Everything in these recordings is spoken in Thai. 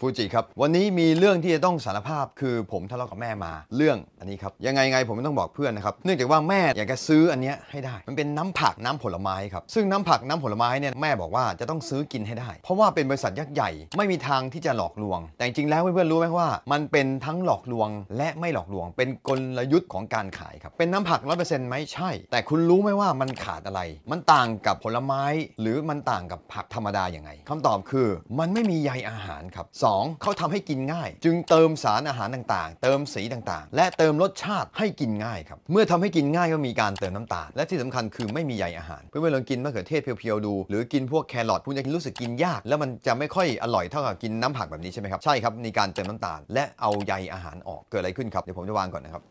ฟูจิครับวันนี้มีเรื่องที่จะต้องสารภาพคือผมทะเลาะกับแม่มาเรื่องอันนี้ครับยังไงไงผมไม่ต้องบอกเพื่อนนะครับเนื่องจากว่าแม่อยากจะซื้ออันนี้ให้ได้ มันเป็นน้ำผักน้ำผลไม้ครับซึ่งน้ำผักน้ำผลไม้เนี่ยแม่บอกว่าจะต้องซื้อกินให้ได้เพราะว่าเป็นบริษัทยักษ์ใหญ่ ไม่มีทางที่จะหลอกลวง แต่จริงแล้วเพื่อนๆรู้ไหมว่า มันเป็นทั้งหลอกลวงและไม่หลอกลวง เป็นกลยุทธ์ของการขายครับเป็นน้ำผักร้อยเปอร์เซ็นต์ไหมใช่ แต่คุณรู้ไหมว่ามันขาดอะไร มันต่างกับผลไม้ หรือมันต่างกับผักธรรมดาอย่างไง คำตอบคือ มันไม่มีใยอาหารครับ2เขาทำให้กินง่าย จึงเติมสารอาหารต่างๆ เติมสีต่างๆ และเติมรสชาติให้กินง่ายครับเมื่อทำให้กินง่ายก็มีการเติมน้ำตาลและที่สำคัญคือไม่มีใยอาหารเพื่อนๆลองกินมะเขือเทศเพียวๆดูหรือกินพวกแครอทคุณจะรู้สึกกินยาก แล้วมันจะไม่ค่อยอร่อยเท่ากับกินน้ำผักแบบนี้ใช่ไหมครับใช่ครับมีการเติมน้ำตาลและเอาใยอาหารออกเกิดอะไรขึ้นครับเดี๋ยวผมจะวางก่อนนะครับ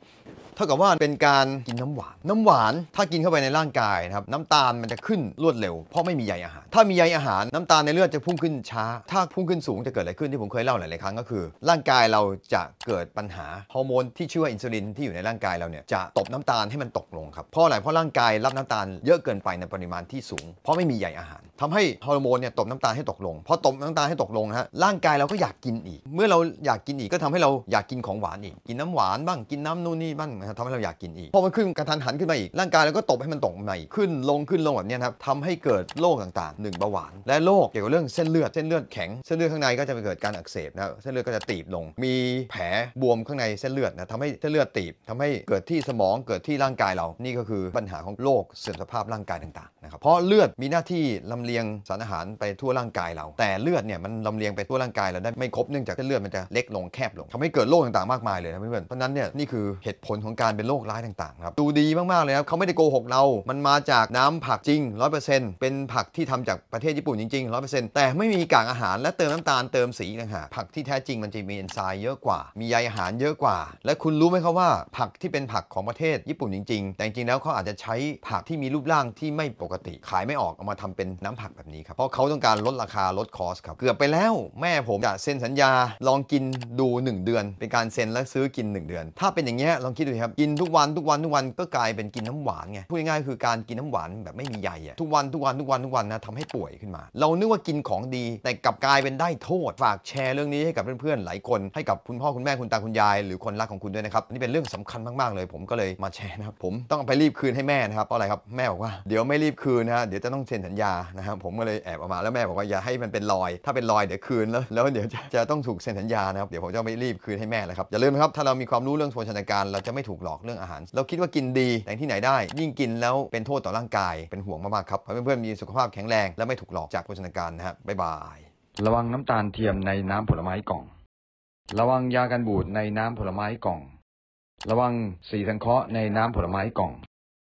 ท่ากับว่าเป็นการกินน้ำหวาน น้ำหวานถ้ากินเข้าไปในร่างกายนะครับน้ำตาลมันจะขึ้นรวดเร็วเพราะไม่มีใยอาหารถ้ามีใยอาหารน้ำตาลในเลือดจะพุ่งขึ้นช้า ถ้าพุ่งขึ้นสูงจะเกิดอะไรขึ้นที่ผมเคยเล่าหลายๆครั้งก็คือ ร่างกายเราจะเกิดปัญหาฮอร์โมนที่ชื่อว่าอินซูลินที่อยู่ในร่างกายเราเนี่ยจะตบน้ำตาลให้มันตกลงครับเพราะอะไรเพราะร่างกายรับน้ำตาลเยอะเกินไปในปริมาณที่สูง เพราะไม่มีใยอาหาร ทำให้ฮอร์โมนเนี่ยตบน้ำตาลให้ตกลงพอตบน้ำตาลให้ตกลงฮะร่างกายเราก็อยากกินอีก เมื่อเราอยากกินอีกก็ทำให้เราอยากกินของหวานอีกกินน้ำหวานบ้างกินน้ำนู่นนี่บ้างะครับทำให้เราอยากกินอีกพอมันขึ้นกระทันหันขึ้นมาอีกร่างกายเราก็ตบให้มันตกใหม่ขึ้นลงขึ้นลงแบบนี้ครับทำให้เกิดโรคต่างๆหนึ่งเบาหวาน และโรคเกี่ยวกับเรื่องเส้นเลือดเส้นเลือดแข็งเส้นเลือดข้างในก็จะไปเกิดการอักเสบนะเส้นเลือดก็จะตีบลง มีแผลบวมข้างในเส้นเลือดนะทำให้เส้นเลือดตีบทำให้เกิดที่สมองเกิดที่ร่างกายเรา นี่ก็คือปัญหาของโรคเสื่อมสภาพร่างกายต่างๆนะครับเพราะเลือดมีหน้าที่ลำเลียงสารอาหารไปทั่วร่างกายเรา แต่เลือดเนี่ยมันลำเลียงไปทั่วร่างกายเราได้ไม่ครบเนื่องจากเส้นเลือดมันจะเล็กลงแคบลง ทำให้เกิดโรคต่างๆมากมายเลยนะเพื่อนเพราะนั้นเนี่ยนี่คือเหตุผลของการเป็นโรคร้ายต่างๆครับดูดีมากๆเลยครับเขาไม่ได้โกหกเรา มันมาจากน้ำผักจริง 100%เป็นผักที่ทำจากประเทศญี่ปุ่นจริงๆ100%แต่ไม่มีกากอาหารและเติมน้ำตาลเติมสีนะฮะผักที่แท้จริงมันจะมีเอนไซม์เยอะกว่ามีใยอาหารเยอะกว่า และคุณรู้ไหมครับว่า ผักที่เป็นผักของประเทศญี่ปุ่นจริง ๆ แต่จริงแล้วเขาอาจจะใช้ผักที่มีรูปร่างที่ไม่ปกติขายไม่ออกเอามาทำเป็นน้ำผักแบบนี้ครับเพราะเขาต้องการลดราคาลดคอสครับเกือบไปแล้วแม่ผมจะเซ็นสัญญาลองกินดู 1 เดือน เป็นการเซ็นและซื้อกิน 1 เดือน ถ้าเป็นอย่างเงี้ยลองคิดดูครัับกินทุกวันทุกวันทุกวันก็กลายเป็นกินน้ำหวานไงพูดง่ายๆคือการกินน้ำหวานแบบไม่มีใยอ่ะทุกวันทุกวันทุกวันทุกวันนะทำให้ป่วยขึ้นมา เรานึกว่ากินของดี แต่กลับกลายเป็นได้โทษ ฝากแชร์เรื่องนี้ให้กับเพื่อนๆหลายคน ให้กับคุณพ่อคุณแม่คุณตาคุณยาย หรือคนรักของคุณด้วยนะครับนี่เป็นเรื่องสำคัญมากๆเลยผมก็เลยมาแชร์นะครับผมต้องไปรีบคืนให้แม่นะครับเพราะอะไรครับแม่บอกว่าเดี๋ยวไม่รีบคืนนะเดี๋ยวจะต้องเซ็นสัญญานะครับผมก็เลยแอบออกมาแล้วแม่บอกว่าอย่าให้มันเป็นรอย ถ้าเป็นรอยเดี๋ยวคืนแล้วแล้วเดี๋ยวจะต้องถูกเซ็นสัญญานะครับเดี๋ยวผมจะไม่รีบคืนให้แม่แล้วครับอย่าลืมนะครับถ้าเรามีความรู้เรื่องโภชนาการเราจะไม่ถูกกหลอกเรื่องอาหาร เราคิดว่ากินดี แต่ที่ไหนได้ ยิ่งกินแล้วเป็นโทษต่อร่างกายเป็นห่วงมากๆครับให้เพื่อนๆ มีสุขภาพแข็งแรงและไม่ถูกหลอกจากโภชนาการนะครับบ๊ายบายระวังน้ำตาลเทียมในน้ำผลไม้กล่อง ระวังยากันบูดในน้ำผลไม้กล่อง ระวังสีสังเคราะห์ในน้ำผลไม้กล่อง